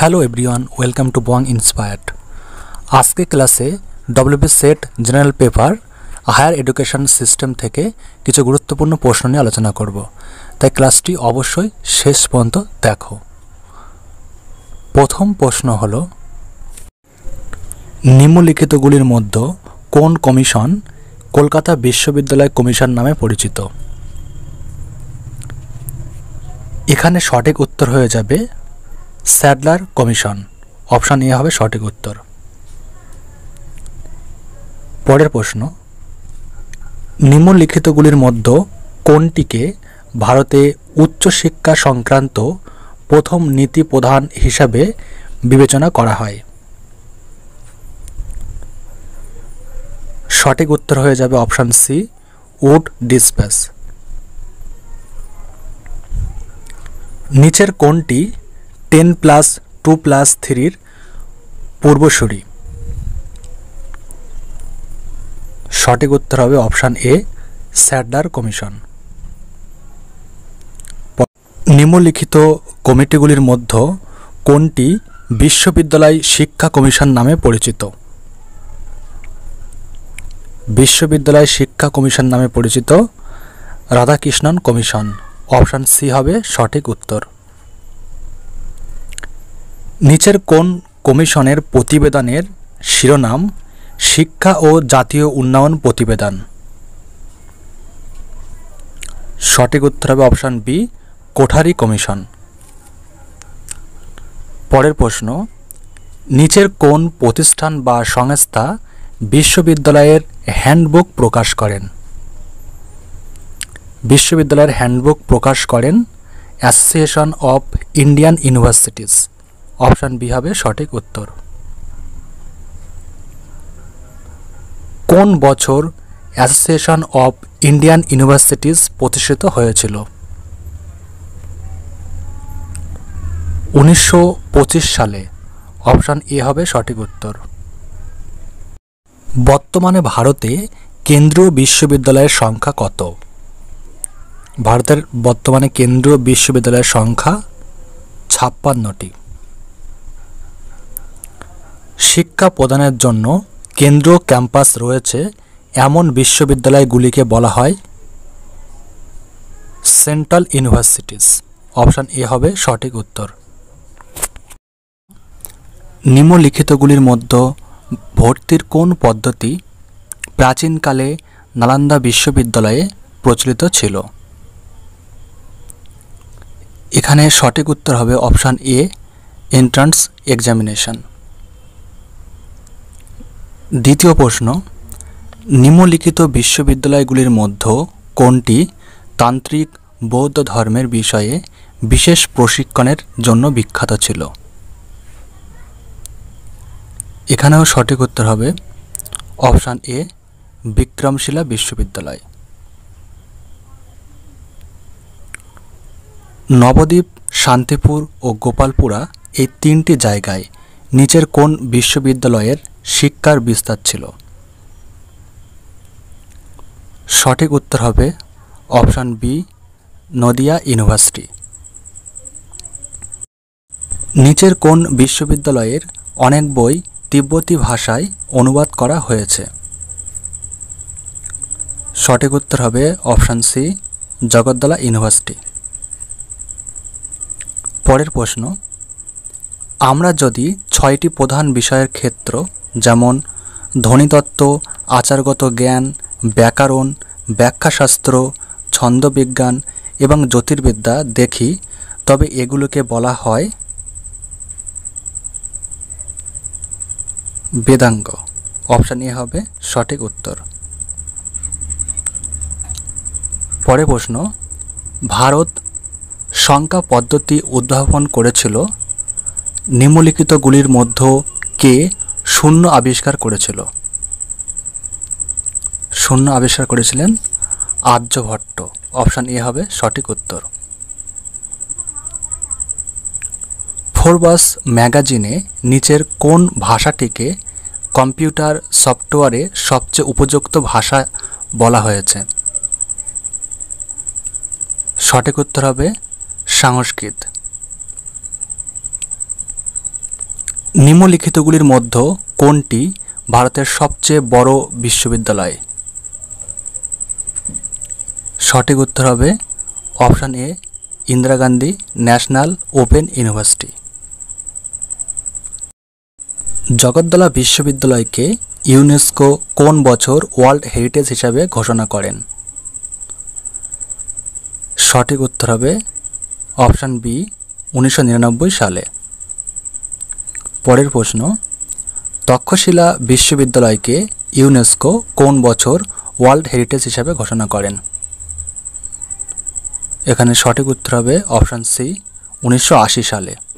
hello everyone welcome to Bong Inspired আজকে ক্লাসে W B SET general paper higher education system থেকে কিছু গুরুত্বপূর্ণ প্রশ্ন নিয়ে আলোচনা করব তাই ক্লাসটি অবশ্যই শেষ পর্যন্ত দেখো প্রথম প্রশ্ন হল নিম্নলিখিতগুলির মধ্যে কোন কমিশন কলকাতা বিশ্ববিদ্যালয় কমিশন নামে পরিচিত এখানে সঠিক উত্তর হয়ে যাবে স্যাডলার কমিশন অপশান এ হবে সঠিক উত্তর পরের প্রশ্ন নিম্নলিখিতগুলির মধ্যে কোনটিকে ভারতে উচ্চশিক্ষা সংক্রান্ত প্রথম নীতি প্রধান হিসাবে বিবেচনা করা হয় সঠিক উত্তর হয়ে যাবে অপশান সি উড ডিসপ্যাস নিচের কোনটি টেন প্লাস টু প্লাস থ্রির পূর্বসূরি সঠিক উত্তর হবে অপশান এ স্যাডার কমিশন নিম্নলিখিত কমিটিগুলির মধ্যে কোনটি বিশ্ববিদ্যালয় শিক্ষা কমিশন নামে পরিচিত বিশ্ববিদ্যালয় শিক্ষা কমিশন নামে পরিচিত রাধাকৃষ্ণন কমিশন অপশান সি হবে সঠিক উত্তর নিচের কোন কমিশনের প্রতিবেদনের শিরোনাম শিক্ষা ও জাতীয় উন্নয়ন প্রতিবেদন সঠিক উত্তর হবে অপশান বি কোঠারি কমিশন পরের প্রশ্ন নিচের কোন প্রতিষ্ঠান বা সংস্থা বিশ্ববিদ্যালয়ের হ্যান্ডবুক প্রকাশ করেন বিশ্ববিদ্যালয়ের হ্যান্ডবুক প্রকাশ করেন association of Indian universities option B হবে সঠিক উত্তর কোন বছর অ্যাসোসিয়েশন অফ ইন্ডিয়ান ইউনিভার্সিটিস প্রতিষ্ঠিত হয়েছিল উনিশশো সালে অপশান এ হবে সঠিক উত্তর বর্তমানে ভারতে কেন্দ্রীয় বিশ্ববিদ্যালয়ের সংখ্যা কত ভারতের বর্তমানে কেন্দ্রীয় বিশ্ববিদ্যালয়ের সংখ্যা ছাপ্পান্নটি শিক্ষা প্রদানের জন্য কেন্দ্রীয় ক্যাম্পাস রয়েছে এমন বিশ্ববিদ্যালয়গুলিকে বলা হয় সেন্ট্রাল ইউনিভার্সিটিস অপশান এ হবে সঠিক উত্তর নিম্নলিখিতগুলির মধ্যে ভর্তির কোন পদ্ধতি প্রাচীনকালে নালান্দা বিশ্ববিদ্যালয়ে প্রচলিত ছিল এখানে সঠিক উত্তর হবে অপশান এ এন্ট্রান্স এক্সামিনেশন দ্বিতীয় প্রশ্ন নিম্নলিখিত বিশ্ববিদ্যালয়গুলির মধ্যে কোনটি তান্ত্রিক বৌদ্ধ ধর্মের বিষয়ে বিশেষ প্রশিক্ষণের জন্য বিখ্যাত ছিল এখানেও সঠিক উত্তর হবে অপশান এ বিক্রমশিলা বিশ্ববিদ্যালয় নবদ্বীপ শান্তিপুর ও গোপালপুরা এই তিনটি জায়গায় নিচের কোন বিশ্ববিদ্যালয়ের শিক্ষার বিস্তার ছিল সঠিক উত্তর হবে অপশান বি নদিয়া ইউনিভার্সিটি নিচের কোন বিশ্ববিদ্যালয়ের অনেক বই তিব্বতী ভাষায় অনুবাদ করা হয়েছে সঠিক উত্তর হবে অপশান সি জগদ্দলা ইউনিভার্সিটি পরের প্রশ্ন আমরা যদি ছয়টি প্রধান বিষয়ের ক্ষেত্র যেমন ধ্বনিতত্ত্ব আচারগত জ্ঞান ব্যাকরণ ব্যাখ্যাশাস্ত্র ছন্দবিজ্ঞান এবং জ্যোতির্বিদ্যা দেখি তবে এগুলোকে বলা হয় বেদাঙ্গ অপশান এ হবে সঠিক উত্তর পরে প্রশ্ন ভারত সংখ্যা পদ্ধতি উদ্ভাবন করেছিল নিম্নলিখিতগুলির মধ্যে কে শূন্য আবিষ্কার করেছিল শূন্য আবিষ্কার করেছিলেন আর্যভট্ট অপশান এ হবে সঠিক উত্তর ফোরবাস ম্যাগাজিনে নিচের কোন ভাষাটিকে কম্পিউটার সফটওয়্যারে সবচেয়ে উপযুক্ত ভাষা বলা হয়েছে সঠিক উত্তর হবে সংস্কৃত নিম্নলিখিতগুলির মধ্যে কোনটি ভারতের সবচেয়ে বড় বিশ্ববিদ্যালয় সঠিক উত্তর হবে option A Indira Gandhi national open university Jagaddala বিশ্ববিদ্যালয়কে ইউনেস্কো কোন বছর ওয়ার্ল্ড হেরিটেজ হিসাবে ঘোষণা করেন সঠিক উত্তর হবে অপশান বি উনিশশো সালে পরের প্রশ্ন তক্ষশিলা বিশ্ববিদ্যালয়কে ইউনেস্কো কোন বছর ওয়ার্ল্ড হেরিটেজ হিসাবে ঘোষণা করেন এখানে সঠিক উত্তর হবে অপশান সি উনিশশো সালে